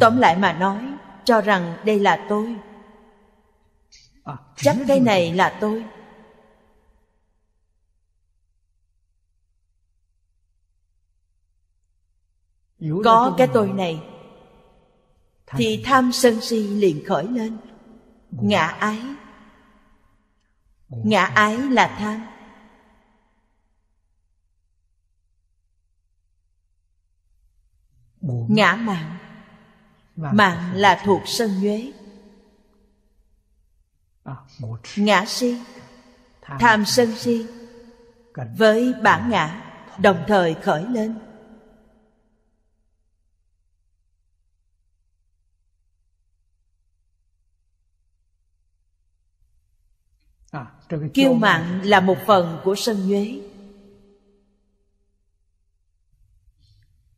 tóm lại mà nói cho rằng đây là tôi à, chắc cái này là tôi có cái tôi này thì tham sân si liền khởi lên ngã ái ngã ái là tham ngã mạng mạng là thuộc sân nhuế à, ngã si tham sân si với bản ngã đồng thời khởi lên à, kiêu mạng là một phần của sân nhuế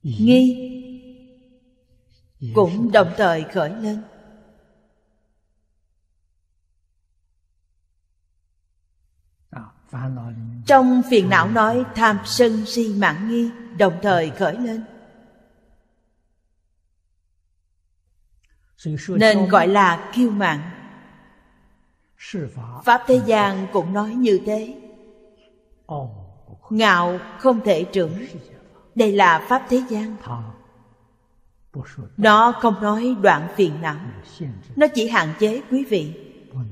nghi cũng đồng thời khởi lên à, trong phiền não nói tham sân si mạng nghi đồng thời khởi lên nên gọi là kiêu mạng pháp thế gian cũng nói như thế ngạo không thể trưởng đây là pháp thế gian nó không nói đoạn phiền não nó chỉ hạn chế quý vị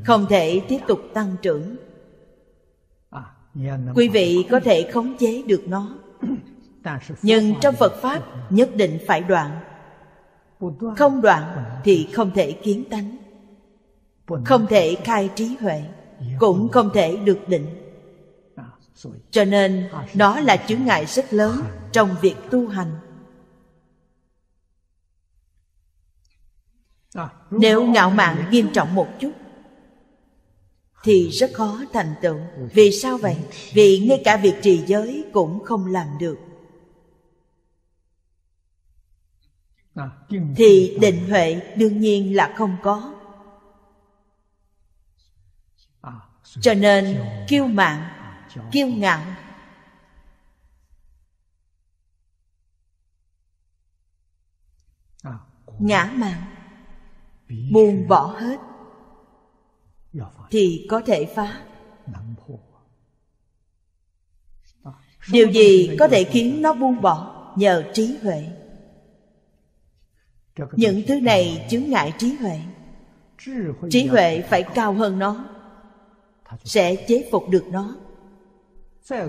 không thể tiếp tục tăng trưởng à, quý vị có thể khống chế được nó nhưng trong phật pháp nhất định phải đoạn không đoạn thì không thể kiến tánh không thể khai trí huệ cũng không thể được định à, cho nên à, nó là chướng ngại rất lớn trong việc tu hành À, nếu ngạo mạn nghiêm trọng một chút thì rất khó thành tựu ừ. vì sao vậy ừ. vì ngay cả việc trì giới cũng không làm được à, thì định huệ đương nhiên là không có à, cho nên kiêu mạn kiêu ngạo ngã mạn buông bỏ hết thì có thể phá điều gì có thể khiến nó buông bỏ nhờ trí huệ những thứ này chướng ngại trí huệ trí huệ phải cao hơn nó sẽ chế phục được nó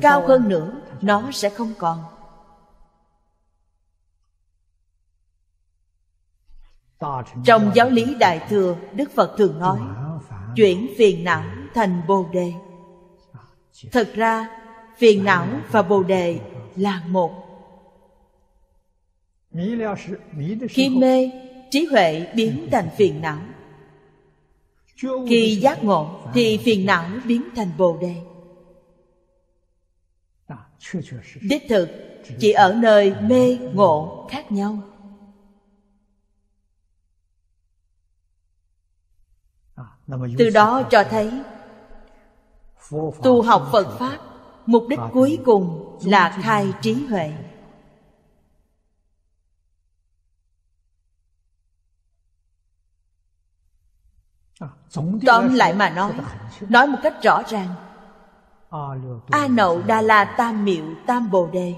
cao hơn nữa nó sẽ không còn trong giáo lý đại thừa đức phật thường nói chuyển phiền não thành bồ đề thật ra phiền não và bồ đề là một khi mê trí huệ biến thành phiền não khi giác ngộ thì phiền não biến thành bồ đề đích thực chỉ ở nơi mê ngộ khác nhau từ đó cho thấy tu học phật pháp mục đích cuối cùng là khai trí huệ à, tóm lại mà nói nói một cách rõ ràng a nậu đa la tam miệu tam bồ đề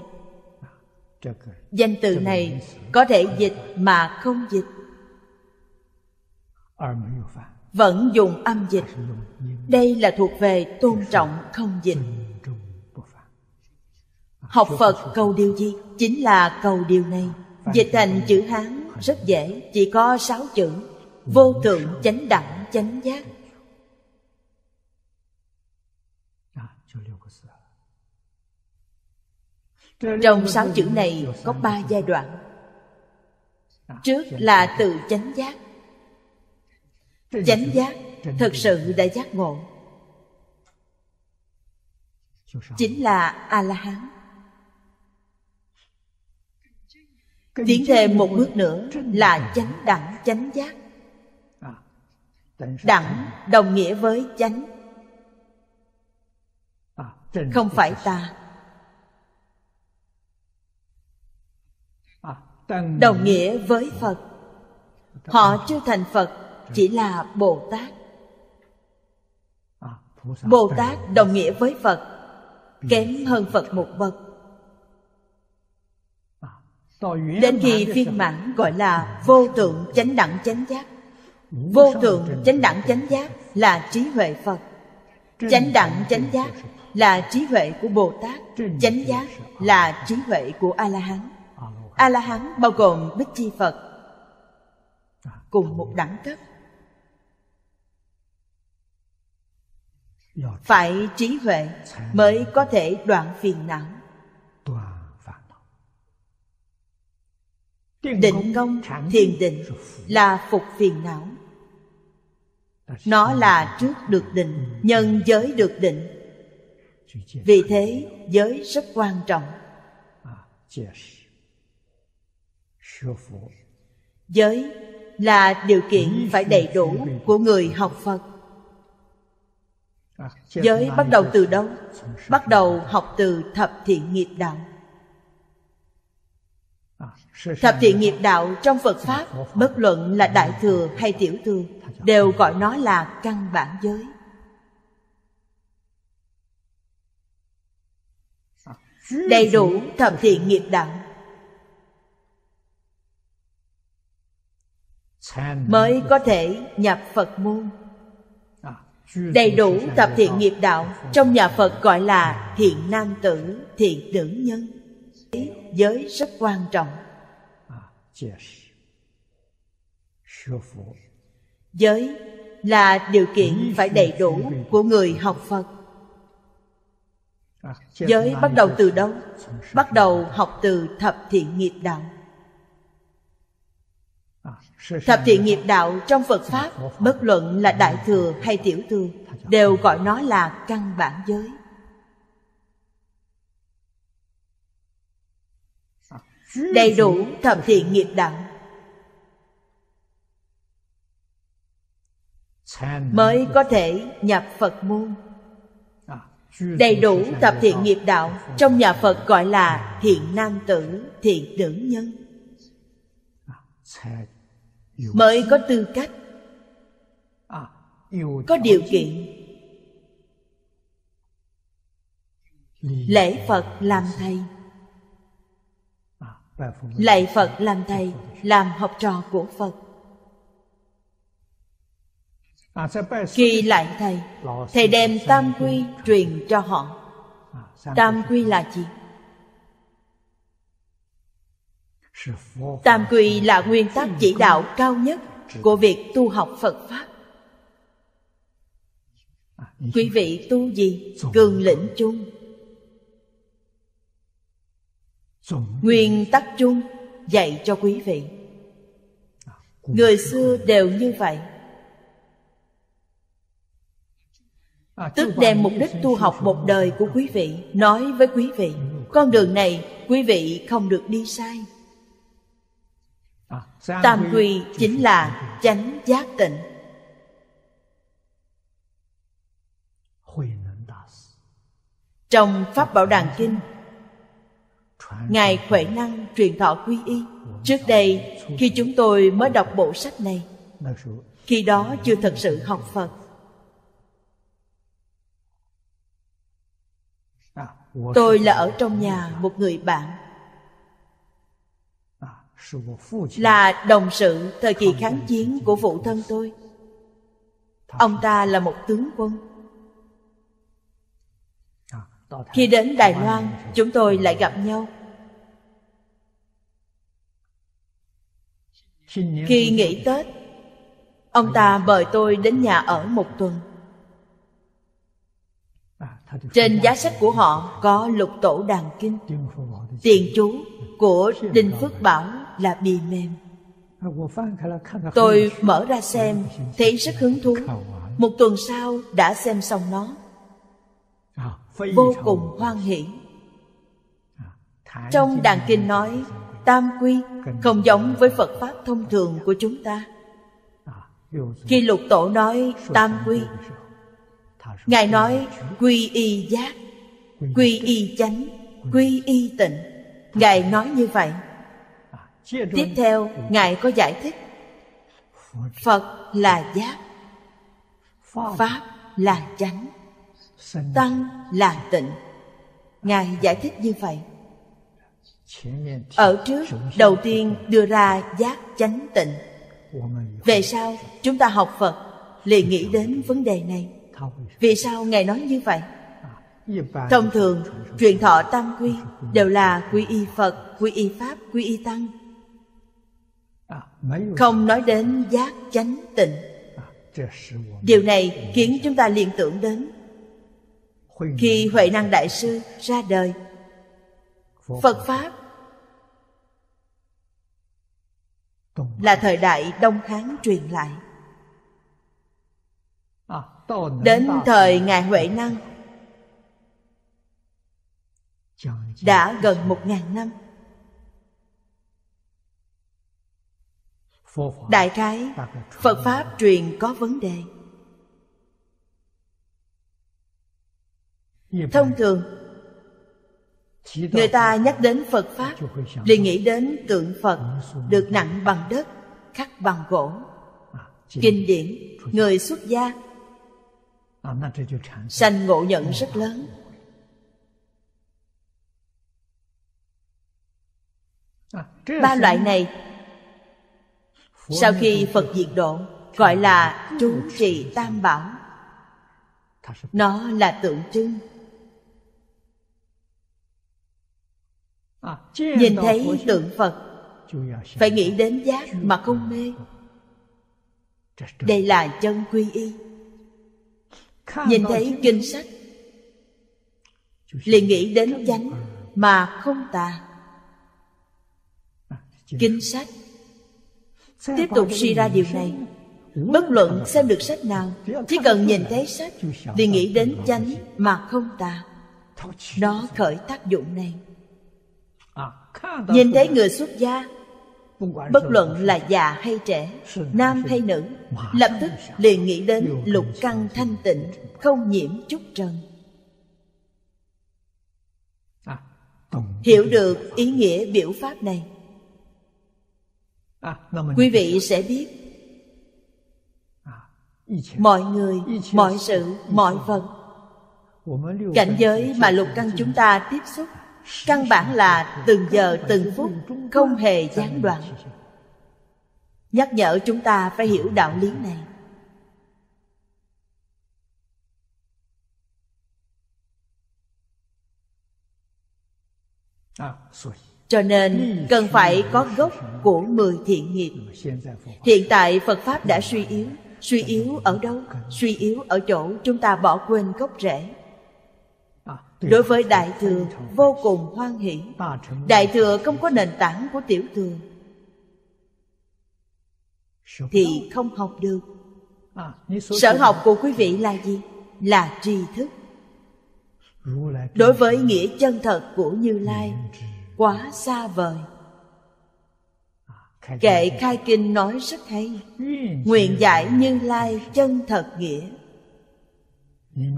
à, danh từ này có thể dịch mà không dịch vẫn dùng âm dịch đây là thuộc về tôn trọng không dịch học phật cầu điều gì chính là cầu điều này dịch thành chữ hán rất dễ chỉ có sáu chữ vô thượng chánh đẳng chánh giác trong sáu chữ này có ba giai đoạn trước là từ chánh giác chánh giác thật sự đã giác ngộ chính là a la hán tiến thêm một bước nữa là chánh đẳng chánh giác đẳng đồng nghĩa với chánh không phải ta đồng nghĩa với phật họ chưa thành phật chỉ ừ. là bồ tát à, bồ tát đồng nghĩa với phật ừ. kém hơn phật một bậc đến khi viên mãn gọi là vô thượng chánh đẳng chánh giác vô thượng chánh đẳng chánh giác là trí huệ phật chánh đẳng chánh giác là trí huệ của bồ tát chánh giác là trí huệ của a la hán a la hán bao gồm bích chi phật à. cùng một đẳng cấp phải trí huệ mới có thể đoạn phiền não định công thiền định là phục phiền não nó là trước được định nhân giới được định vì thế giới rất quan trọng giới là điều kiện phải đầy đủ của người học phật giới bắt đầu từ đâu bắt đầu học từ thập thiện nghiệp đạo thập thiện nghiệp đạo trong phật pháp bất luận là đại thừa hay tiểu thừa đều gọi nó là căn bản giới đầy đủ thập thiện nghiệp đạo mới có thể nhập phật môn đầy đủ thập thiện nghiệp đạo trong nhà phật gọi là thiện nam tử thiện nữ nhân giới rất quan trọng giới là điều kiện phải đầy đủ của người học phật giới bắt đầu từ đâu bắt đầu học từ thập thiện nghiệp đạo thập thiện nghiệp đạo trong phật pháp bất luận là đại thừa hay tiểu thừa đều gọi nó là căn bản giới đầy đủ thập thiện nghiệp đạo mới có thể nhập phật môn đầy đủ thập thiện nghiệp đạo trong nhà phật gọi là thiện nam tử thiện nữ nhân mới có tư cách à, có điều kiện lễ phật làm thầy à, lạy phật làm thầy làm học trò của phật khi à, lại thầy thầy đem tam quy truyền cho họ tam quy là gì tam quy là nguyên tắc chỉ đạo cao nhất của việc tu học phật pháp quý vị tu gì cường lĩnh chung nguyên tắc chung dạy cho quý vị người xưa đều như vậy tức đem mục đích tu học một đời của quý vị nói với quý vị con đường này quý vị không được đi sai tam quy chính là chánh giác tịnh trong pháp bảo đàn kinh ngài huệ năng truyền thọ quy y trước đây khi chúng tôi mới đọc bộ sách này khi đó chưa thật sự học phật tôi là ở trong nhà một người bạn là đồng sự thời kỳ kháng chiến của phụ thân tôi ông ta là một tướng quân à, khi đến đài loan chúng tôi lại gặp nhau khi nghỉ tết ông ta mời tôi đến nhà ở một tuần à, trên giá sách của họ có lục tổ đàn kinh tiền chú của đinh phước bảo là bì mềm Tôi mở ra xem Thấy rất hứng thú Một tuần sau đã xem xong nó Vô cùng hoan hỷ Trong đàn kinh nói Tam quy không giống với Phật Pháp thông thường của chúng ta Khi lục tổ nói tam quy Ngài nói quy y giác Quy y chánh Quy y tịnh Ngài nói như vậy tiếp theo ngài có giải thích phật là giác pháp là chánh tăng là tịnh ngài giải thích như vậy ở trước đầu tiên đưa ra giác chánh tịnh về sau chúng ta học phật liền nghĩ đến vấn đề này vì sao ngài nói như vậy thông thường truyền thọ tam quy đều là quy y phật quy y pháp quy y tăng À, không nói đến giác chánh tịnh à, điều này khiến chúng ta liên tưởng đến khi huệ năng đại sư ra đời phật pháp là thời đại đông kháng truyền lại à, đến thời ngài huệ năng đã gần một ngàn năm đại khái phật pháp truyền có vấn đề thông thường người ta nhắc đến phật pháp liền nghĩ đến tượng phật được nặng bằng đất khắc bằng gỗ kinh điển người xuất gia sanh ngộ nhận rất lớn ba loại này sau khi phật diệt độ gọi là trú trì tam bảo nó là tượng trưng nhìn thấy tượng phật phải nghĩ đến giác mà không mê đây là chân quy y nhìn thấy kinh sách liền nghĩ đến chánh mà không tà kinh sách tiếp tục suy ra điều này bất luận xem được sách nào chỉ cần nhìn thấy sách thì nghĩ đến chánh mà không tà nó khởi tác dụng này à, nhìn thấy người xuất gia bất luận là già hay trẻ nam hay nữ lập tức liền nghĩ đến lục căn thanh tịnh không nhiễm chút trần à, hiểu được ý nghĩa biểu pháp này quý vị sẽ biết mọi người mọi sự mọi vật cảnh giới mà lục căn chúng ta tiếp xúc căn bản là từng giờ từng phút không hề gián đoạn nhắc nhở chúng ta phải hiểu đạo lý à, này à, cho nên cần phải có gốc của mười thiện nghiệp hiện tại phật pháp đã suy yếu suy yếu ở đâu suy yếu ở chỗ chúng ta bỏ quên gốc rễ đối với đại thừa vô cùng hoan hỷ đại thừa không có nền tảng của tiểu thừa thì không học được sở học của quý vị là gì là tri thức đối với nghĩa chân thật của như lai quá xa vời kệ khai kinh nói rất hay nguyện giải như lai chân thật nghĩa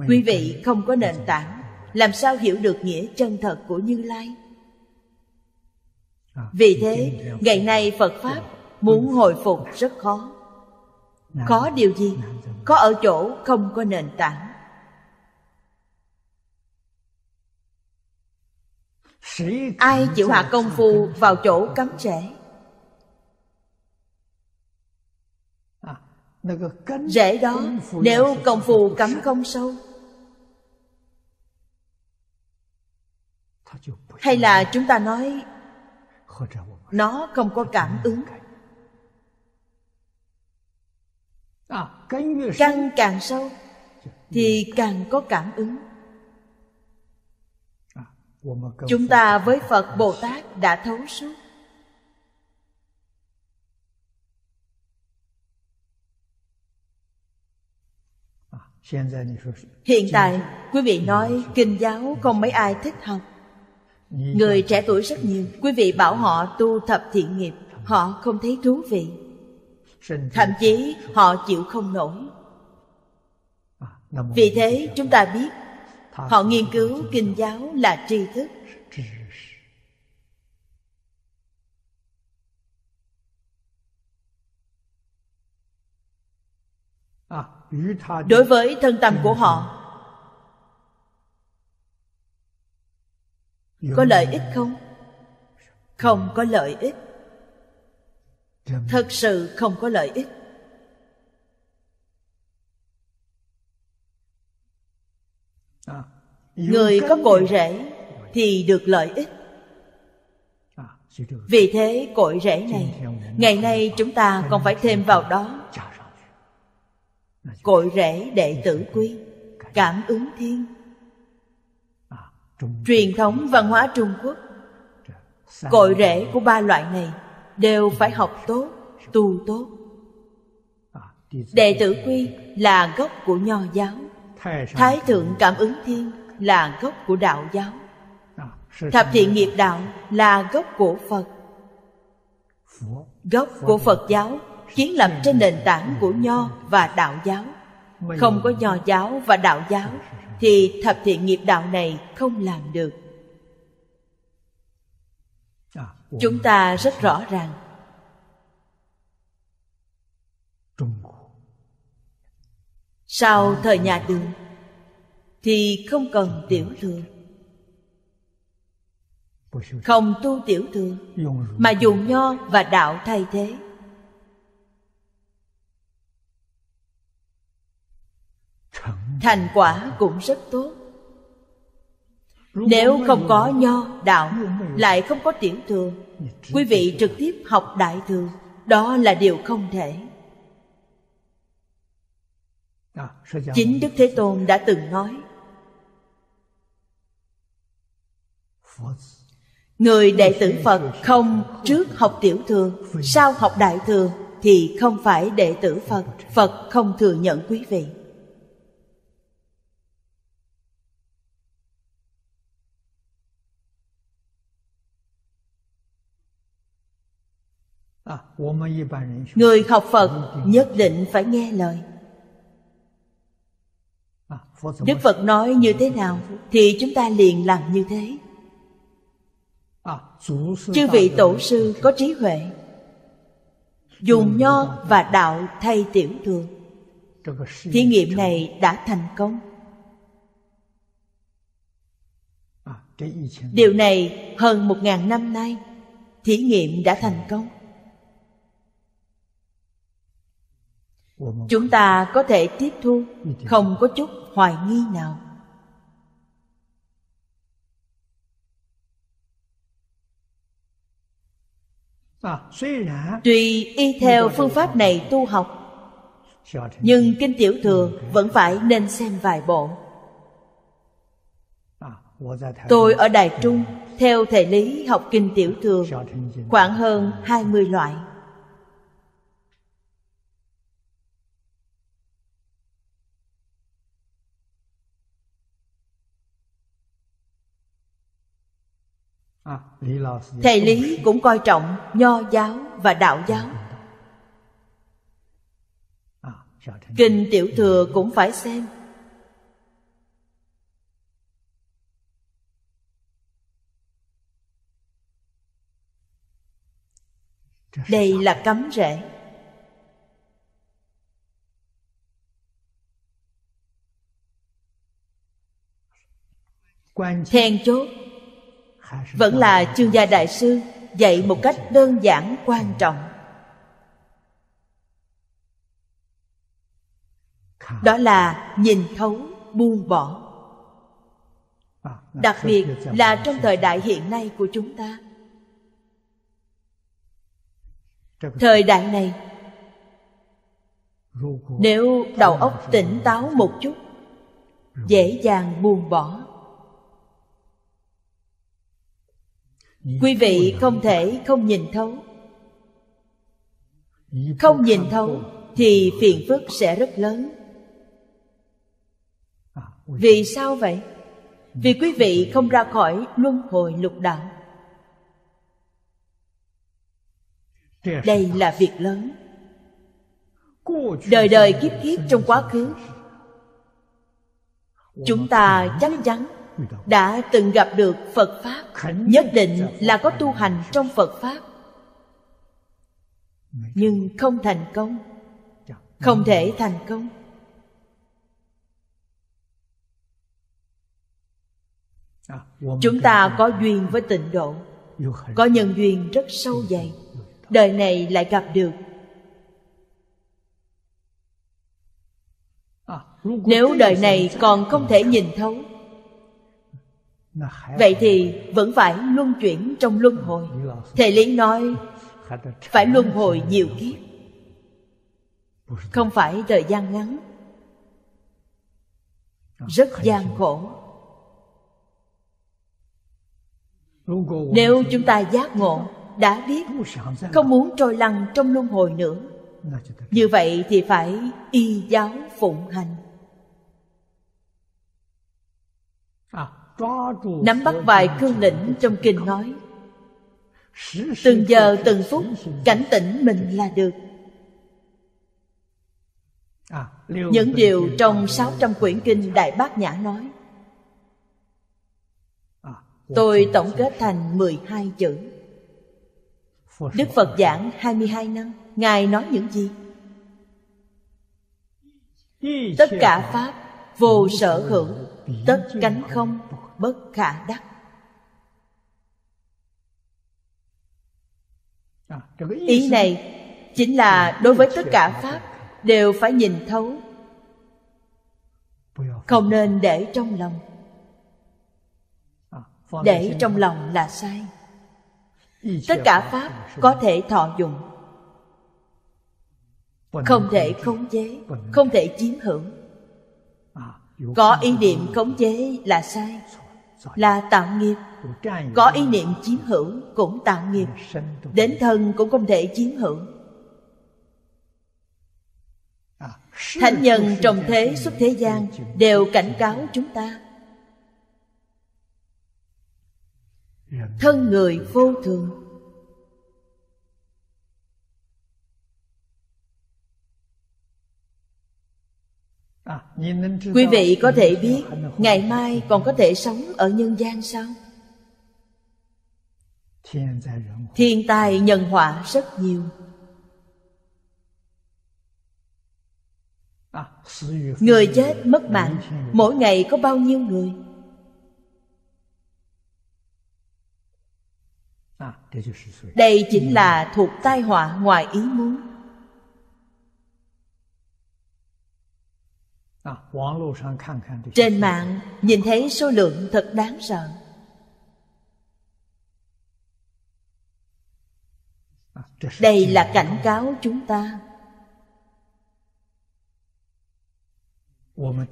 quý vị không có nền tảng làm sao hiểu được nghĩa chân thật của như lai vì thế ngày nay phật pháp muốn hồi phục rất khó khó điều gì có ở chỗ không có nền tảng ai chịu hạ công phu vào chỗ cấm trễ rễ đó nếu công phu cấm không sâu hay là chúng ta nói nó không có cảm ứng căn càng sâu thì càng có cảm ứng chúng ta với phật bồ tát đã thấu suốt hiện tại quý vị nói kinh giáo không mấy ai thích học người trẻ tuổi rất nhiều quý vị bảo họ tu thập thiện nghiệp họ không thấy thú vị thậm chí họ chịu không nổi vì thế chúng ta biết họ nghiên cứu kinh giáo là tri thức đối với thân tâm của họ có lợi ích không không có lợi ích thật sự không có lợi ích người có cội rễ thì được lợi ích vì thế cội rễ này ngày nay chúng ta còn phải thêm vào đó cội rễ đệ tử quy cảm ứng thiên truyền thống văn hóa trung quốc cội rễ của ba loại này đều phải học tốt tu tốt đệ tử quy là gốc của nho giáo thái thượng cảm ứng thiên là gốc của đạo giáo à, thập thiện nghiệp đạo là gốc của phật gốc của phật giáo kiến lập trên nền tảng của nho và đạo giáo không có nho giáo và đạo giáo thì thập thiện nghiệp đạo này không làm được à, chúng ta rất rõ ràng Sau thời nhà đường Thì không cần tiểu thừa Không tu tiểu thừa Mà dùng nho và đạo thay thế Thành quả cũng rất tốt Nếu không có nho, đạo Lại không có tiểu thừa Quý vị trực tiếp học đại thừa Đó là điều không thể À, chính đức thế tôn đã từng nói người đệ tử phật không trước học tiểu thừa sau học đại thừa thì không phải đệ tử phật phật không thừa nhận quý vị à, người học phật nhất định phải nghe lời đức phật nói như thế nào thì chúng ta liền làm như thế chư vị tổ sư có trí huệ dùng nho và đạo thay tiểu thường thí nghiệm này đã thành công điều này hơn một ngàn năm nay thí nghiệm đã thành công chúng ta có thể tiếp thu không có chút hoài nghi nào à, tuy y theo phương pháp này tu học nhưng kinh tiểu thừa vẫn phải nên xem vài bộ à, tôi ở đài trung theo thể lý học kinh tiểu thừa khoảng hơn 20 loại À, thầy lý cũng coi trọng nho giáo và đạo giáo à, kinh tiểu thừa cũng phải xem đây là cấm rễ then chốt vẫn là chương gia đại sư dạy một cách đơn giản quan trọng đó là nhìn thấu buông bỏ đặc biệt là trong thời đại hiện nay của chúng ta thời đại này nếu đầu óc tỉnh táo một chút dễ dàng buông bỏ quý vị không thể không nhìn thấu không nhìn thấu thì phiền phức sẽ rất lớn vì sao vậy vì quý vị không ra khỏi luân hồi lục đạo đây là việc lớn đời đời kiếp kiếp trong quá khứ chúng ta chắc chắn đã từng gặp được phật pháp nhất định dạ là có tu hành dạ trong phật pháp nhưng không thành công dạ. không thể thành công à, chúng ta có duyên với tịnh độ có nhân duyên rất sâu dày đời này lại gặp được à, nếu đời này còn không ừ. thể nhìn thấu vậy thì vẫn phải luân chuyển trong luân hồi thầy lý nói phải luân hồi nhiều kiếp không phải thời gian ngắn rất gian khổ nếu chúng ta giác ngộ đã biết không muốn trôi lăn trong luân hồi nữa như vậy thì phải y giáo phụng hành nắm bắt vài cương lĩnh trong kinh nói từng giờ từng phút cảnh tỉnh mình là được những điều trong 600 quyển kinh Đại Bát Nhã nói Tôi tổng kết thành 12 chữ Đức Phật giảng 22 năm Ngài nói những gì? Tất cả Pháp vô sở hữu Tất cánh không bất khả đắc à, ý này chính là đối với tất cả pháp đều phải nhìn thấu không nên để trong lòng à, để trong lòng là sai tất cả pháp có thể thọ dụng không thể khống chế không thể chiếm hưởng à, có ý niệm khống chế là sai là tạo nghiệp có ý niệm chiếm hữu cũng tạo nghiệp đến thân cũng không thể chiếm hữu thánh nhân trong thế xuất thế gian đều cảnh cáo chúng ta thân người vô thường quý vị có thể biết ngày mai còn có thể sống ở nhân gian sao thiên tai nhân họa rất nhiều người chết mất mạng mỗi ngày có bao nhiêu người đây chính là thuộc tai họa ngoài ý muốn Trên mạng nhìn thấy số lượng thật đáng sợ Đây là cảnh cáo chúng ta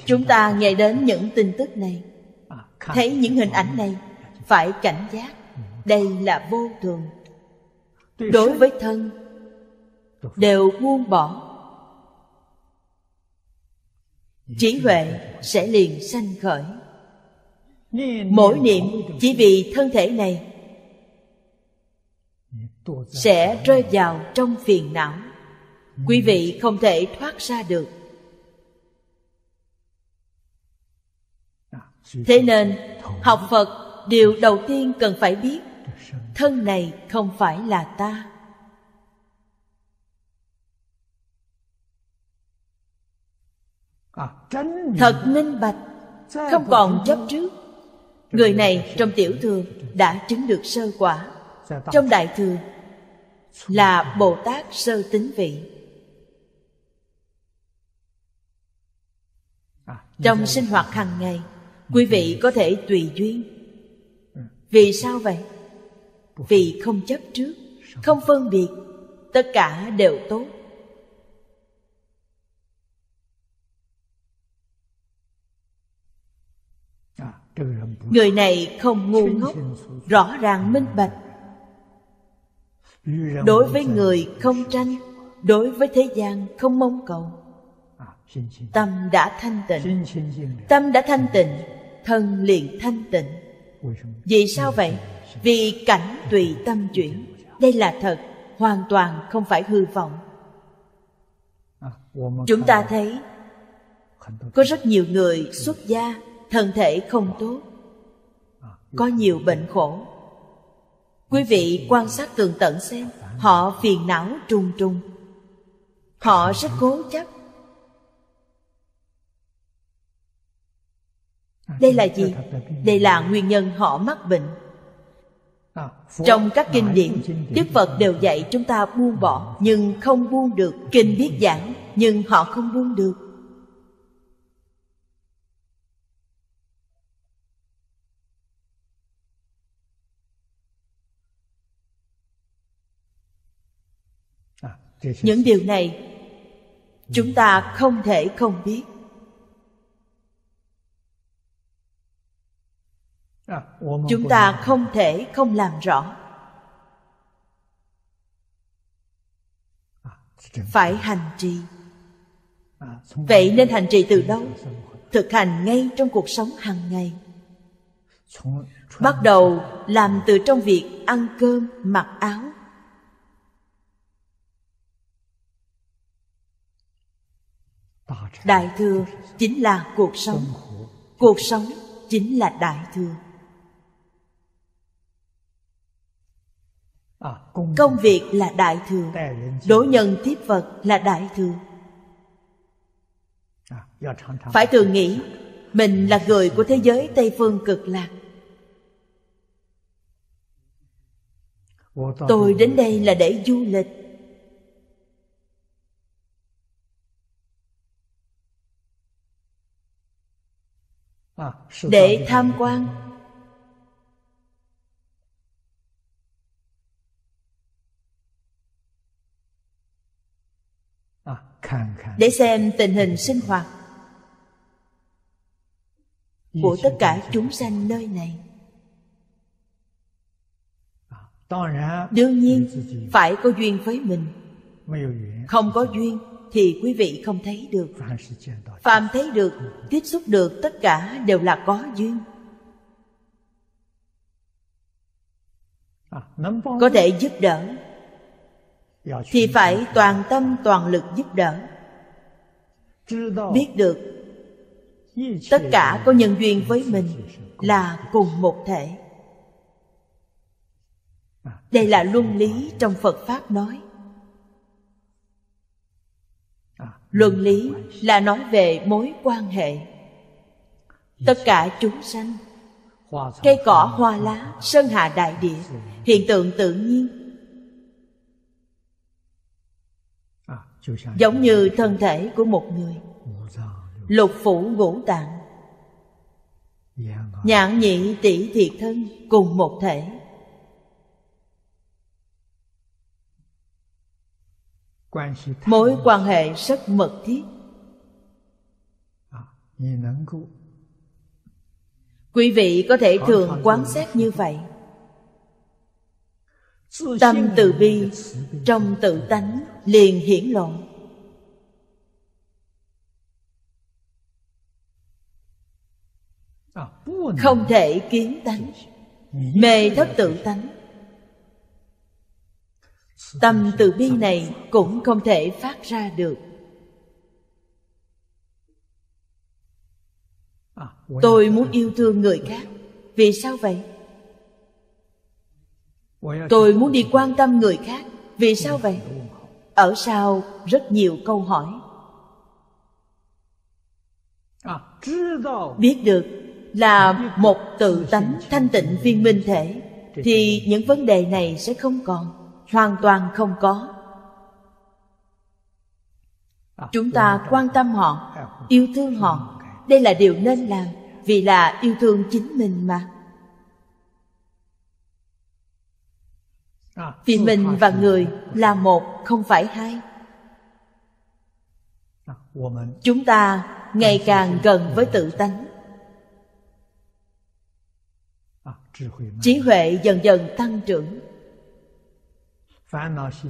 Chúng ta nghe đến những tin tức này Thấy những hình ảnh này Phải cảnh giác Đây là vô thường Đối với thân Đều buông bỏ trí huệ sẽ liền sanh khởi mỗi niệm chỉ vì thân thể này sẽ rơi vào trong phiền não quý vị không thể thoát ra được thế nên học phật điều đầu tiên cần phải biết thân này không phải là ta À, thật minh bạch không còn chấp trước người này trong tiểu thừa đã chứng được sơ quả trong đại thừa là bồ tát sơ tính vị à, trong sinh hoạt hàng ngày ừ. quý vị có thể tùy duyên ừ. vì sao vậy vì không chấp trước không phân biệt tất cả đều tốt người này không ngu ngốc rõ ràng minh bạch đối với người không tranh đối với thế gian không mong cầu tâm đã thanh tịnh tâm đã thanh tịnh thân liền thanh tịnh vì sao vậy vì cảnh tùy tâm chuyển đây là thật hoàn toàn không phải hư vọng chúng ta thấy có rất nhiều người xuất gia thân thể không tốt có nhiều bệnh khổ quý vị quan sát tường tận xem họ phiền não trùng trùng họ rất cố chấp đây là gì đây là nguyên nhân họ mắc bệnh trong các kinh điển đức phật đều dạy chúng ta buông bỏ nhưng không buông được kinh biết giảng nhưng họ không buông được những điều này chúng ta không thể không biết chúng ta không thể không làm rõ phải hành trì vậy nên hành trì từ đâu thực hành ngay trong cuộc sống hàng ngày bắt đầu làm từ trong việc ăn cơm mặc áo đại thừa chính là cuộc sống cuộc sống chính là đại thừa à, công việc là đại thừa đối nhân tiếp vật là đại thừa à, phải thường nghĩ mình là người của thế giới tây phương cực lạc tôi đến đây là để du lịch Ờ, để tham quan ờ, để xem tình hình sinh hoạt của tất cả chúng sanh nơi này ờ, đương nhiên phải có duyên với mình không có duyên thì quý vị không thấy được phàm thấy được tiếp xúc được tất cả đều là có duyên à, có thể giúp đỡ thì phải toàn tâm toàn lực giúp đỡ biết được tất cả có nhân duyên với mình là cùng một thể đây là luân lý trong phật pháp nói luân lý là nói về mối quan hệ tất cả chúng sanh cây cỏ hoa lá sơn hà đại địa hiện tượng tự nhiên giống như thân thể của một người lục phủ ngũ tạng nhãn nhị tỷ thiệt thân cùng một thể mối quan hệ rất mật thiết à, quý vị có thể thường quan sát như vậy tâm từ bi trong tự tánh liền hiển lộ à, không thể kiến tánh mê thất tự tánh tâm từ bi này cũng không thể phát ra được tôi muốn yêu thương người khác vì sao vậy tôi muốn đi quan tâm người khác vì sao vậy ở sau rất nhiều câu hỏi biết được là một tự tánh thanh tịnh viên minh thể thì những vấn đề này sẽ không còn hoàn toàn không có chúng ta quan tâm họ yêu thương họ đây là điều nên làm vì là yêu thương chính mình mà vì mình và người là một không phải hai chúng ta ngày càng gần với tự tánh trí huệ dần dần tăng trưởng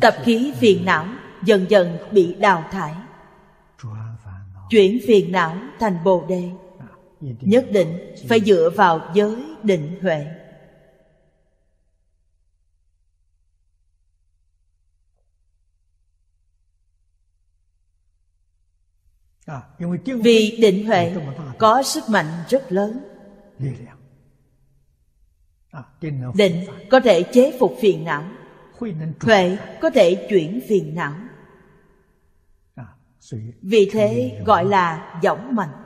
tập khí phiền não dần dần bị đào thải chuyển phiền não thành bồ đề nhất định phải dựa vào giới định huệ vì định huệ có sức mạnh rất lớn định có thể chế phục phiền não Huệ có thể chuyển phiền não à, Vì thế gọi là võng mạnh